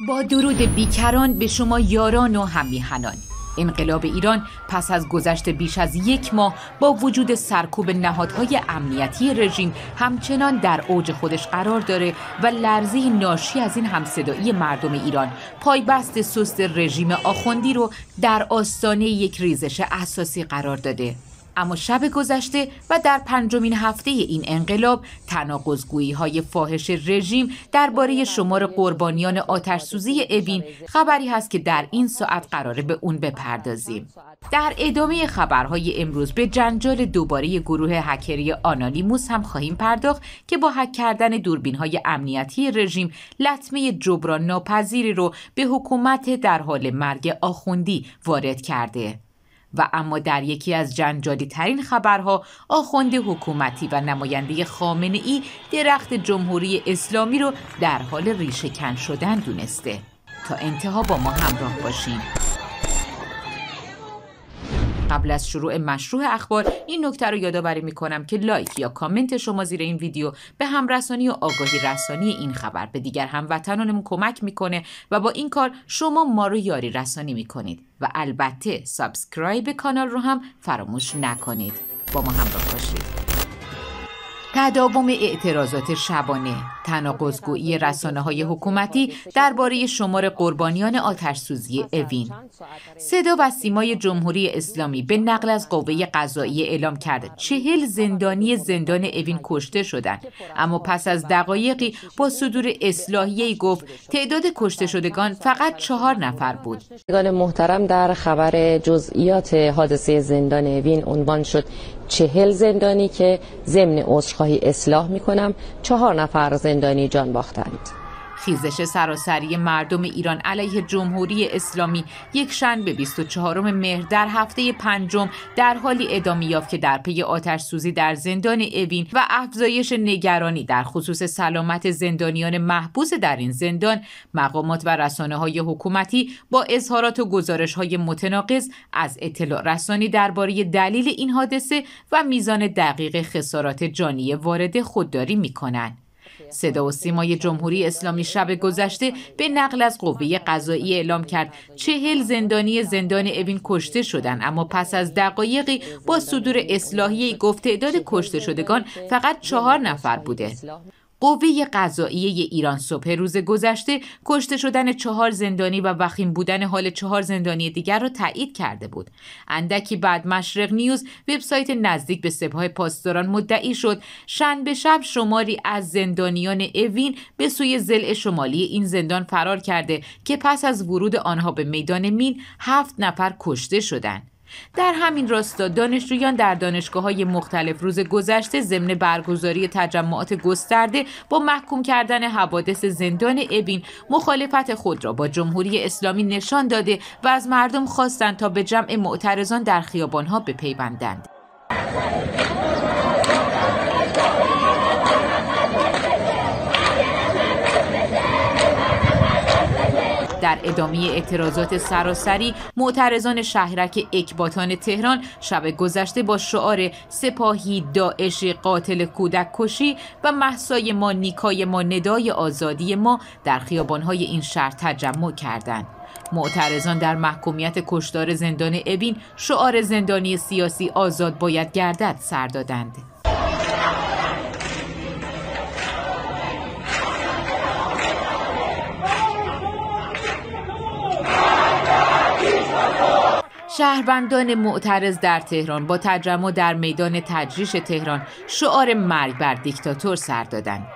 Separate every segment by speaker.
Speaker 1: با درود بیکران به شما یاران و همیهنان انقلاب ایران پس از گذشت بیش از یک ماه با وجود سرکوب نهادهای امنیتی رژیم همچنان در اوج خودش قرار داره و لرزه ناشی از این همصدایی مردم ایران پایبست سست رژیم آخوندی رو در آستانه یک ریزش اساسی قرار داده اما شب گذشته و در پنجمین هفته این انقلاب تناقضگویی های فاحش رژیم درباره شمار قربانیان آتشسوزی ابین خبری هست که در این ساعت قراره به اون بپردازیم در ادامه خبرهای امروز به جنجال دوباره گروه هکری آنالیموس هم خواهیم پرداخت که با حک کردن دوربین های امنیتی رژیم لطمه جبران ناپذیری رو به حکومت در حال مرگ آخوندی وارد کرده و اما در یکی از جنجالی ترین خبرها آخوند حکومتی و نماینده خامنه ای درخت جمهوری اسلامی رو در حال ریشه کن شدن دونسته تا انتها با ما همراه باشیم. قبل از شروع مشروع اخبار این نکته رو یادآوری میکنم که لایک یا کامنت شما زیر این ویدیو به همرسانی و آگاهی رسانی این خبر به دیگر هموطنانمون کمک میکنه و با این کار شما ما رو یاری رسانی میکنید و البته سابسکرایب کانال رو هم فراموش نکنید با ما همراه باشید تداوم اعتراضات شبانه تناقضگویی رسانه های حکومتی درباره شمار قربانیان آتشسوزی اوین صدا و سیمای جمهوری اسلامی به نقل از قوه قضایی اعلام کرد چهل زندانی زندان اوین کشته شدند اما پس از دقایقی با صدور اصلاحیه‌ای گفت تعداد کشته شدگان فقط چهار نفر بود محترم در خبر جزئیات حادثه زندان اوین عنوان شد چهل زندانی که ضمن عذرخواهی اصلاح کنم چهار نفر زندانی زندانی جان باختند خیزش سراسری مردم ایران علیه جمهوری اسلامی یک شنبه 24 مهر در هفته پنجم در حالی ادامه یافت که در پی آتش سوزی در زندان اوین و افزایش نگرانی در خصوص سلامت زندانیان محبوس در این زندان مقامات و رسانه های حکومتی با اظهارات و گزارش های متناقض از اطلاع رسانی درباره دلیل این حادثه و میزان دقیق خسارات جانی وارد خودداری می صدا و سیمای جمهوری اسلامی شب گذشته به نقل از قوه قضایی اعلام کرد چهل زندانی زندان اوین کشته شدند اما پس از دقایقی با صدور اصلاحی گفت تعداد کشته شدگان فقط چهار نفر بوده قوه قضایی ایران صبح روز گذشته کشته شدن چهار زندانی و وخیم بودن حال چهار زندانی دیگر را تایید کرده بود. اندکی بعد مشرق نیوز وبسایت نزدیک به سپاه پاسداران مدعی شد شنبه شب شماری از زندانیان اوین به سوی زل شمالی این زندان فرار کرده که پس از ورود آنها به میدان مین هفت نفر کشته شدند. در همین راستا دانشجویان در دانشگاه های مختلف روز گذشته ضمن برگزاری تجمعات گسترده با محکوم کردن حوادث زندان ابین مخالفت خود را با جمهوری اسلامی نشان داده و از مردم خواستند تا به جمع معترضان در ها بپیوندند. در ادامه اعتراضات سراسری معترضان شهرک اکباتان تهران شب گذشته با شعار سپاهی داعش قاتل کودک کشی و محسای ما نیکای ما ندای آزادی ما در خیابانهای این شهر تجمع کردند. معترضان در محکومیت کشدار زندان ابین شعار زندانی سیاسی آزاد باید گردد سر دادند. شهروندان معترض در تهران با تجمع در میدان تجریش تهران شعار مرگ بر دیکتاتور سر دادند.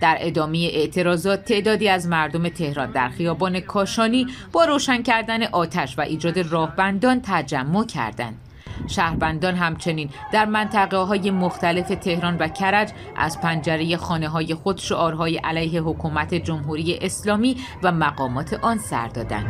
Speaker 1: در ادامه اعتراضات تعدادی از مردم تهران در خیابان کاشانی با روشن کردن آتش و ایجاد راهبندان تجمع کردند. شهروندان همچنین در منطقه های مختلف تهران و کرج از پنجره خانه های خود شعارهای علیه حکومت جمهوری اسلامی و مقامات آن سر دادند.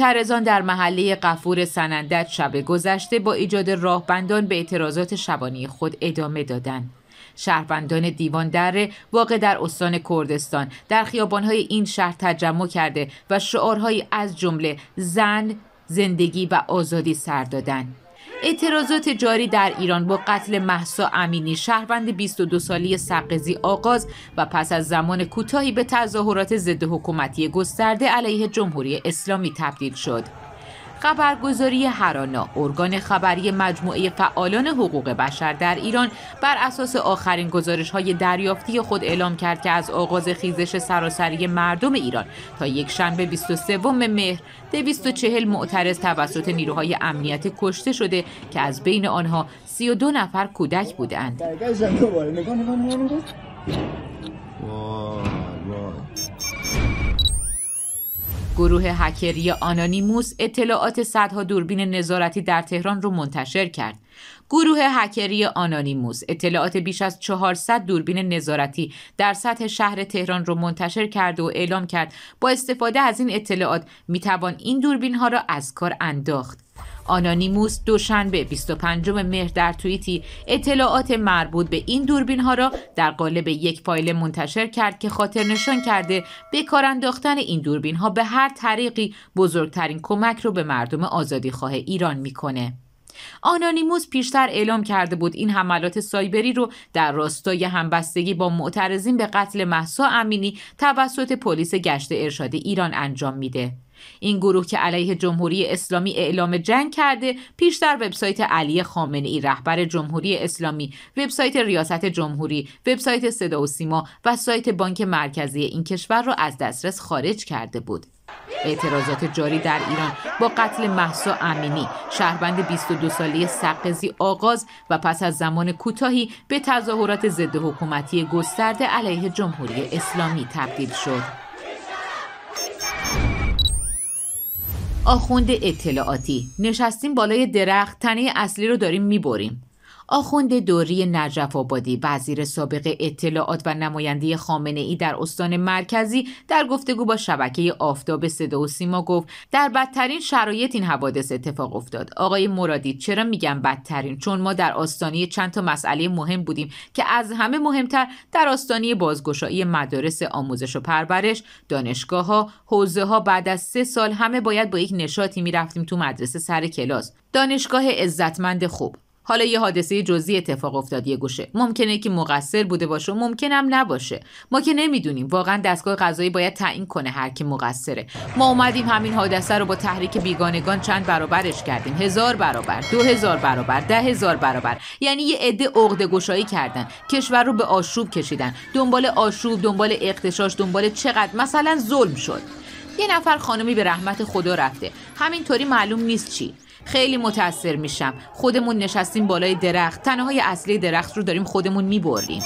Speaker 1: معترضان در محله قفور سنندج شب گذشته با ایجاد راهبندان به اعتراضات شبانی خود ادامه دادند. شهروندان دیوان دره واقع در استان کردستان در خیابانهای این شهر تجمع کرده و شعارهایی از جمله زن، زندگی و آزادی سر دادند. اعتراضات جاری در ایران با قتل محسا امینی شهروند 22 سالی سقزی آغاز و پس از زمان کوتاهی به تظاهرات ضد حکومتی گسترده علیه جمهوری اسلامی تبدیل شد. خبرگزاری هرانا ارگان خبری مجموعه فعالان حقوق بشر در ایران بر اساس آخرین گزارش های دریافتی خود اعلام کرد که از آغاز خیزش سراسری مردم ایران تا یک شنبه 23 مهر 240 معترض توسط نیروهای امنیت کشته شده که از بین آنها 32 نفر کودک بودند. گروه هکری آنانیموس اطلاعات صدها دوربین نظارتی در تهران رو منتشر کرد. گروه هکری آنانیموس اطلاعات بیش از 400 دوربین نظارتی در سطح شهر تهران رو منتشر کرد و اعلام کرد با استفاده از این اطلاعات میتوان این دوربین ها را از کار انداخت. آنانیموس دوشنبه 25 مهر در توییتی اطلاعات مربوط به این دوربین ها را در قالب یک فایل منتشر کرد که خاطر نشان کرده به کار انداختن این دوربین ها به هر طریقی بزرگترین کمک رو به مردم آزادی خواه ایران میکنه. آنانیموس پیشتر اعلام کرده بود این حملات سایبری رو در راستای همبستگی با معترضین به قتل محسا امینی توسط پلیس گشت ارشاد ایران انجام میده. این گروه که علیه جمهوری اسلامی اعلام جنگ کرده پیش در وبسایت علی خامنه ای رهبر جمهوری اسلامی وبسایت ریاست جمهوری وبسایت صدا و سیما و سایت بانک مرکزی این کشور را از دسترس خارج کرده بود اعتراضات جاری در ایران با قتل محسا امینی شهروند 22 ساله سقزی آغاز و پس از زمان کوتاهی به تظاهرات ضد حکومتی گسترده علیه جمهوری اسلامی تبدیل شد آخوند اطلاعاتی نشستیم بالای درخت تنه اصلی رو داریم میبریم آخوند دوری نجف آبادی وزیر سابق اطلاعات و نماینده خامنه ای در استان مرکزی در گفتگو با شبکه آفتاب صدا و سیما گفت در بدترین شرایط این حوادث اتفاق افتاد آقای مرادی چرا میگم بدترین چون ما در آستانه چند تا مسئله مهم بودیم که از همه مهمتر در آستانه بازگشایی مدارس آموزش و پرورش دانشگاه ها حوزه ها بعد از سه سال همه باید با یک نشاطی میرفتیم تو مدرسه سر کلاس دانشگاه عزتمند خوب حالا یه حادثه جزئی اتفاق افتاد یه گوشه ممکنه که مقصر بوده باشه و ممکنم نباشه ما که نمیدونیم واقعا دستگاه قضایی باید تعیین کنه هر کی مقصره ما اومدیم همین حادثه رو با تحریک بیگانگان چند برابرش کردیم هزار برابر دو هزار برابر ده هزار برابر یعنی یه عده عقده گشایی کردن کشور رو به آشوب کشیدن دنبال آشوب دنبال اقتشاش، دنبال چقدر مثلا ظلم شد یه نفر خانمی به رحمت خدا رفته همینطوری معلوم نیست چی خیلی متاثر میشم خودمون نشستیم بالای درخت تنهای اصلی درخت رو داریم خودمون میبریم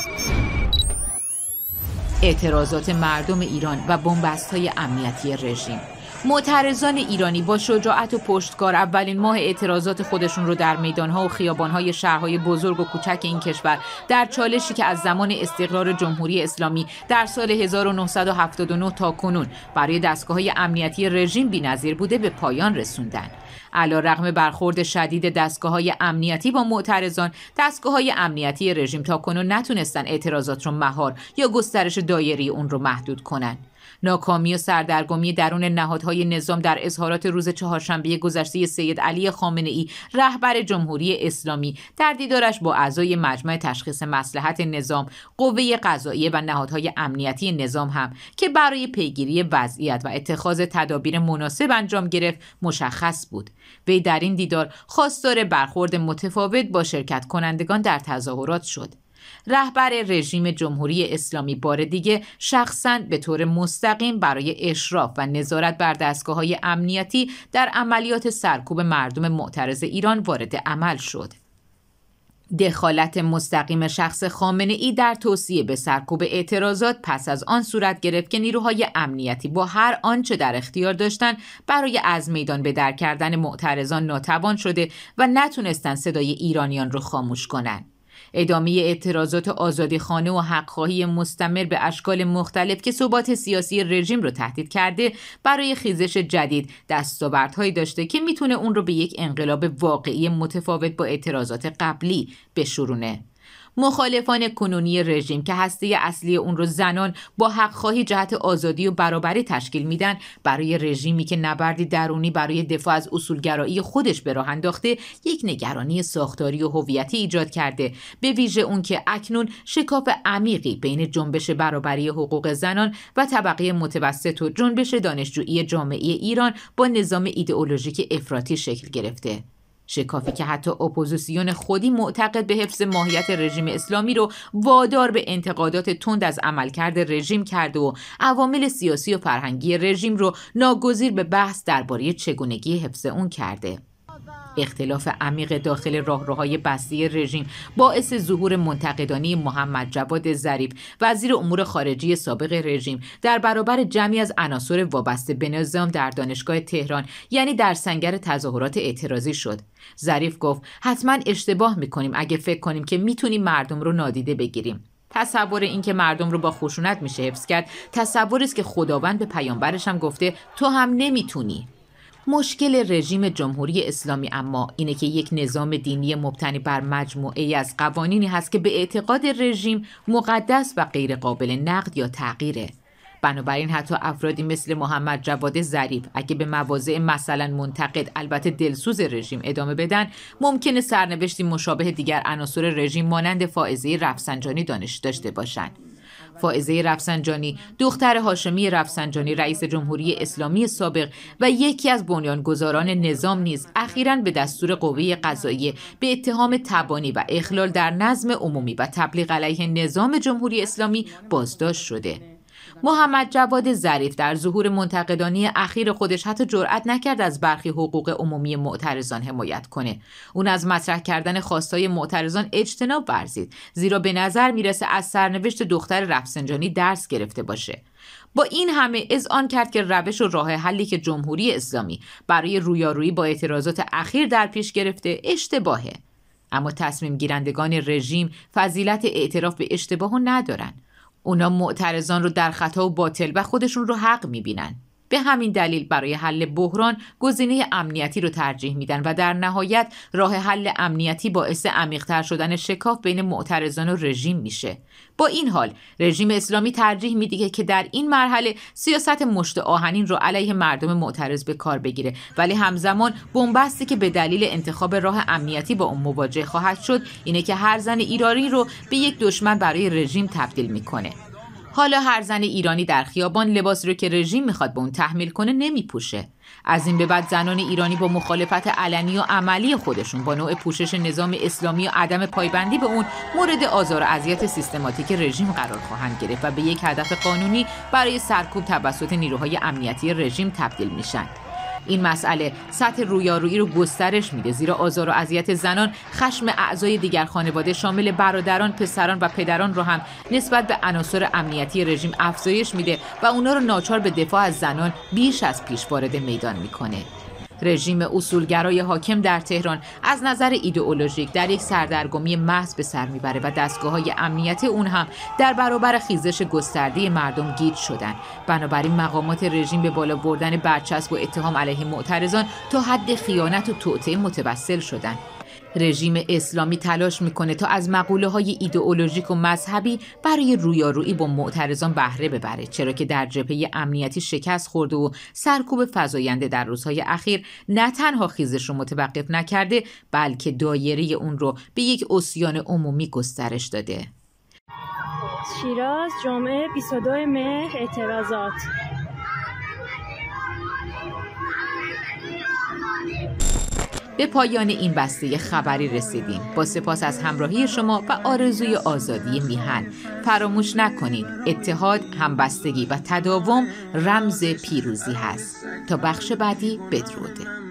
Speaker 1: اعتراضات مردم ایران و بنبست های امنیتی رژیم معترضان ایرانی با شجاعت و پشتکار اولین ماه اعتراضات خودشون رو در میدانها و خیابانهای شهرهای بزرگ و کوچک این کشور در چالشی که از زمان استقرار جمهوری اسلامی در سال 1979 تا کنون برای دستگاه های امنیتی رژیم بینظیر بوده به پایان رسوندن علا رغم برخورد شدید دستگاه های امنیتی با معترضان دستگاه های امنیتی رژیم تا کنون نتونستن اعتراضات رو مهار یا گسترش دایری اون رو محدود کنند. ناکامی و سردرگمی درون نهادهای نظام در اظهارات روز چهارشنبه گذشته سید علی خامنه ای رهبر جمهوری اسلامی در دیدارش با اعضای مجمع تشخیص مسلحت نظام قوه قضاییه و نهادهای امنیتی نظام هم که برای پیگیری وضعیت و اتخاذ تدابیر مناسب انجام گرفت مشخص بود وی در این دیدار خواستار برخورد متفاوت با شرکت کنندگان در تظاهرات شد رهبر رژیم جمهوری اسلامی بار دیگه شخصا به طور مستقیم برای اشراف و نظارت بر دستگاه های امنیتی در عملیات سرکوب مردم معترض ایران وارد عمل شد. دخالت مستقیم شخص خامنه ای در توصیه به سرکوب اعتراضات پس از آن صورت گرفت که نیروهای امنیتی با هر آنچه در اختیار داشتند برای از میدان به در کردن معترضان ناتوان شده و نتونستن صدای ایرانیان را خاموش کنند. ادامه اعتراضات خانه و حقخواهی مستمر به اشکال مختلف که ثبات سیاسی رژیم رو تهدید کرده برای خیزش جدید دستاوردهایی داشته که میتونه اون رو به یک انقلاب واقعی متفاوت با اعتراضات قبلی بشورونه مخالفان کنونی رژیم که هسته اصلی اون رو زنان با حق خواهی جهت آزادی و برابری تشکیل میدن برای رژیمی که نبردی درونی برای دفاع از اصولگرایی خودش به راه انداخته یک نگرانی ساختاری و هویتی ایجاد کرده به ویژه اون که اکنون شکاف عمیقی بین جنبش برابری حقوق زنان و طبقه متوسط و جنبش دانشجویی جامعه ایران با نظام ایدئولوژیک افراطی شکل گرفته شکافی که حتی اپوزیسیون خودی معتقد به حفظ ماهیت رژیم اسلامی رو وادار به انتقادات تند از عملکرد رژیم کرده و عوامل سیاسی و فرهنگی رژیم رو ناگزیر به بحث درباره چگونگی حفظ اون کرده اختلاف عمیق داخل راهروهای بسته رژیم باعث ظهور منتقدانی محمد جواد ظریف وزیر امور خارجی سابق رژیم در برابر جمعی از عناصر وابسته به نظام در دانشگاه تهران یعنی در سنگر تظاهرات اعتراضی شد ظریف گفت حتما اشتباه میکنیم اگه فکر کنیم که میتونیم مردم رو نادیده بگیریم تصور اینکه مردم رو با خشونت میشه حفظ کرد تصوری است که خداوند به پیامبرش هم گفته تو هم نمیتونی مشکل رژیم جمهوری اسلامی اما اینه که یک نظام دینی مبتنی بر مجموعه ای از قوانینی هست که به اعتقاد رژیم مقدس و غیر قابل نقد یا تغییره بنابراین حتی افرادی مثل محمد جواد ظریف اگه به مواضع مثلا منتقد البته دلسوز رژیم ادامه بدن ممکنه سرنوشتی مشابه دیگر عناصر رژیم مانند فائزه رفسنجانی دانش داشته باشند فائزه رفسنجانی دختر هاشمی رفسنجانی رئیس جمهوری اسلامی سابق و یکی از بنیانگذاران نظام نیز اخیرا به دستور قوه قضایی به اتهام تبانی و اخلال در نظم عمومی و تبلیغ علیه نظام جمهوری اسلامی بازداشت شده محمد جواد ظریف در ظهور منتقدانی اخیر خودش حتی جرأت نکرد از برخی حقوق عمومی معترضان حمایت کنه اون از مطرح کردن خواستای معترضان اجتناب ورزید زیرا به نظر میرسه از سرنوشت دختر رفسنجانی درس گرفته باشه با این همه از آن کرد که روش و راه حلی که جمهوری اسلامی برای رویارویی با اعتراضات اخیر در پیش گرفته اشتباهه اما تصمیم گیرندگان رژیم فضیلت اعتراف به اشتباه ندارند. اونا معترضان رو در خطا و باطل و خودشون رو حق میبینن به همین دلیل برای حل بحران گزینه امنیتی رو ترجیح میدن و در نهایت راه حل امنیتی باعث عمیقتر شدن شکاف بین معترضان و رژیم میشه با این حال رژیم اسلامی ترجیح میده که در این مرحله سیاست مشت آهنین رو علیه مردم معترض به کار بگیره ولی همزمان بنبستی که به دلیل انتخاب راه امنیتی با اون مواجه خواهد شد اینه که هر زن ایرانی رو به یک دشمن برای رژیم تبدیل میکنه حالا هر زن ایرانی در خیابان لباس رو که رژیم میخواد به اون تحمیل کنه نمیپوشه از این به بعد زنان ایرانی با مخالفت علنی و عملی خودشون با نوع پوشش نظام اسلامی و عدم پایبندی به اون مورد آزار و اذیت سیستماتیک رژیم قرار خواهند گرفت و به یک هدف قانونی برای سرکوب توسط نیروهای امنیتی رژیم تبدیل میشند. این مسئله سطح رویارویی رو گسترش میده زیرا آزار و اذیت زنان خشم اعضای دیگر خانواده شامل برادران پسران و پدران رو هم نسبت به عناصر امنیتی رژیم افزایش میده و اونا رو ناچار به دفاع از زنان بیش از پیش وارد میدان میکنه رژیم اصولگرای حاکم در تهران از نظر ایدئولوژیک در یک سردرگمی محض به سر میبره و دستگاه های امنیت اون هم در برابر خیزش گسترده مردم گیج شدن بنابراین مقامات رژیم به بالا بردن برچسب و اتهام علیه معترضان تا حد خیانت و توطعه متوسل شدند رژیم اسلامی تلاش میکنه تا از مقوله های ایدئولوژیک و مذهبی برای رویارویی با معترضان بهره ببره چرا که در جبهه امنیتی شکست خورده و سرکوب فزاینده در روزهای اخیر نه تنها خیزش رو متوقف نکرده بلکه دایره اون رو به یک اسیان عمومی گسترش داده شیراز جمعه 22 مهر اعتراضات به پایان این بسته خبری رسیدیم با سپاس از همراهی شما و آرزوی آزادی میهن فراموش نکنید اتحاد همبستگی و تداوم رمز پیروزی هست تا بخش بعدی بدروده